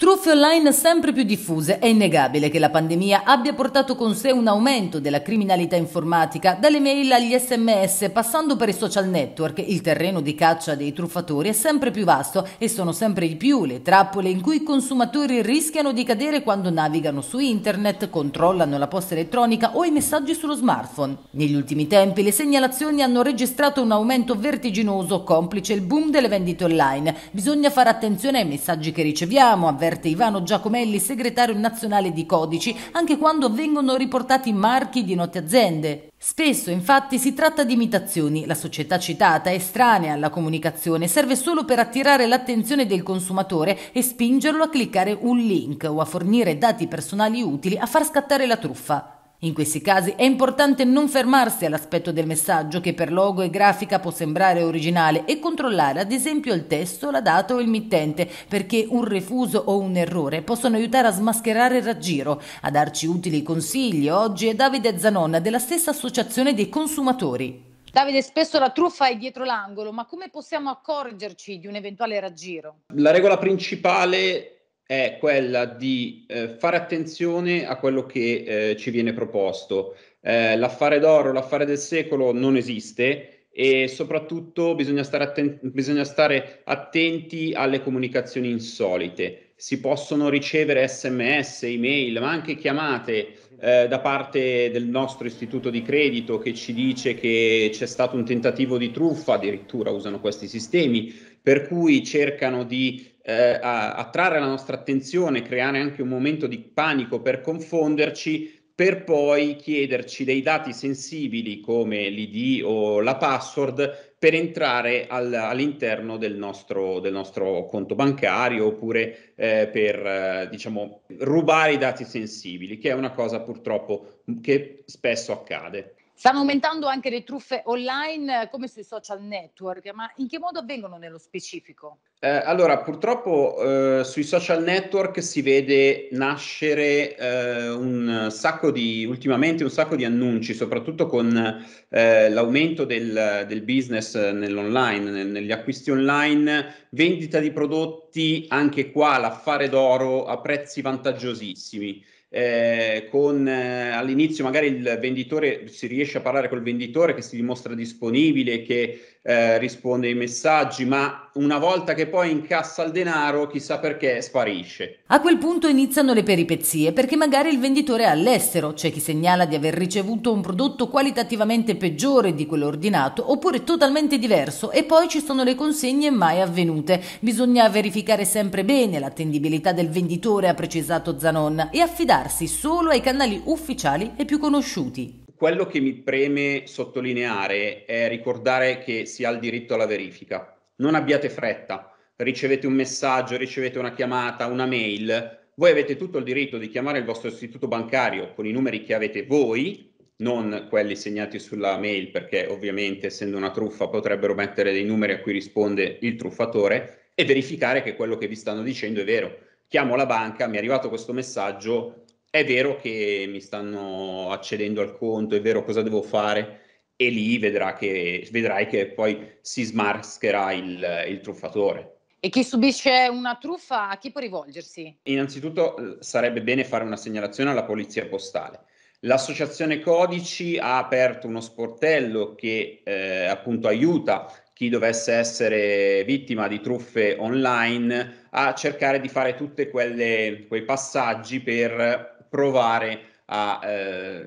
Truffe online sempre più diffuse, è innegabile che la pandemia abbia portato con sé un aumento della criminalità informatica, dalle mail agli sms, passando per i social network, il terreno di caccia dei truffatori è sempre più vasto e sono sempre di più le trappole in cui i consumatori rischiano di cadere quando navigano su internet, controllano la posta elettronica o i messaggi sullo smartphone. Negli ultimi tempi le segnalazioni hanno registrato un aumento vertiginoso, complice il boom delle vendite online. Bisogna fare attenzione ai messaggi che riceviamo, avvertire avverte Ivano Giacomelli, segretario nazionale di Codici, anche quando vengono riportati marchi di note aziende. Spesso infatti si tratta di imitazioni, la società citata è estranea alla comunicazione, serve solo per attirare l'attenzione del consumatore e spingerlo a cliccare un link o a fornire dati personali utili a far scattare la truffa. In questi casi è importante non fermarsi all'aspetto del messaggio che per logo e grafica può sembrare originale e controllare ad esempio il testo, la data o il mittente perché un refuso o un errore possono aiutare a smascherare il raggiro. A darci utili consigli oggi è Davide Zanonna della stessa associazione dei consumatori. Davide, spesso la truffa è dietro l'angolo, ma come possiamo accorgerci di un eventuale raggiro? La regola principale è quella di eh, fare attenzione a quello che eh, ci viene proposto. Eh, l'affare d'oro, l'affare del secolo non esiste e soprattutto bisogna stare, atten- bisogna stare attenti alle comunicazioni insolite. Si possono ricevere sms, email, ma anche chiamate eh, da parte del nostro istituto di credito che ci dice che c'è stato un tentativo di truffa, addirittura usano questi sistemi, per cui cercano di eh, attrarre la nostra attenzione, creare anche un momento di panico per confonderci, per poi chiederci dei dati sensibili come l'ID o la password per entrare al, all'interno del nostro, del nostro, conto bancario oppure eh, per eh, diciamo, rubare i dati sensibili, che è una cosa purtroppo che spesso accade. Stanno aumentando anche le truffe online eh, come sui social network, ma in che modo avvengono nello specifico? Eh, allora, purtroppo eh, sui social network si vede nascere eh, un sacco di, ultimamente un sacco di annunci, soprattutto con eh, l'aumento del, del, business nell'online, negli acquisti online, vendita di prodotti, anche qua l'affare d'oro a prezzi vantaggiosissimi eh, con eh, all'inizio magari il venditore si riesce a parlare col venditore che si dimostra disponibile, che eh, risponde ai messaggi, ma una volta che poi incassa il denaro, chissà perché sparisce. A quel punto iniziano le peripezie, perché magari il venditore è all'estero, c'è chi segnala di aver ricevuto un prodotto qualitativamente peggiore di quello ordinato, oppure totalmente diverso, e poi ci sono le consegne mai avvenute. Bisogna verificare sempre bene l'attendibilità del venditore, ha precisato Zanon, e affidarsi solo ai canali ufficiali e più conosciuti quello che mi preme sottolineare è ricordare che si ha il diritto alla verifica non abbiate fretta, ricevete un messaggio, ricevete una chiamata, una mail, voi avete tutto il diritto di chiamare il vostro istituto bancario con i numeri che avete voi, non quelli segnati sulla mail, perché ovviamente essendo una truffa potrebbero mettere dei numeri a cui risponde il truffatore e verificare che quello che vi stanno dicendo è vero. Chiamo la banca, mi è arrivato questo messaggio, è vero che mi stanno accedendo al conto, è vero cosa devo fare e lì vedrà che, vedrai che poi si smascherà il, il truffatore. E chi subisce una truffa a chi può rivolgersi? Innanzitutto eh, sarebbe bene fare una segnalazione alla polizia postale. L'associazione Codici ha aperto uno sportello che eh, appunto aiuta chi dovesse essere vittima di truffe online a cercare di fare tutti quei passaggi per provare a eh,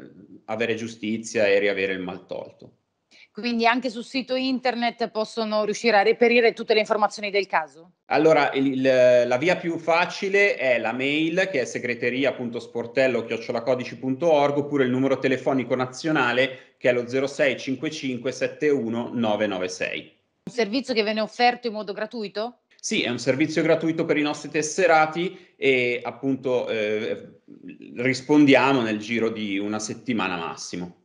avere giustizia e riavere il mal tolto. Quindi anche sul sito internet possono riuscire a reperire tutte le informazioni del caso? Allora, il, la via più facile è la mail che è segreteriasportello oppure il numero telefonico nazionale che è lo 0655 71996. Un servizio che viene offerto in modo gratuito? Sì, è un servizio gratuito per i nostri tesserati e appunto eh, rispondiamo nel giro di una settimana massimo.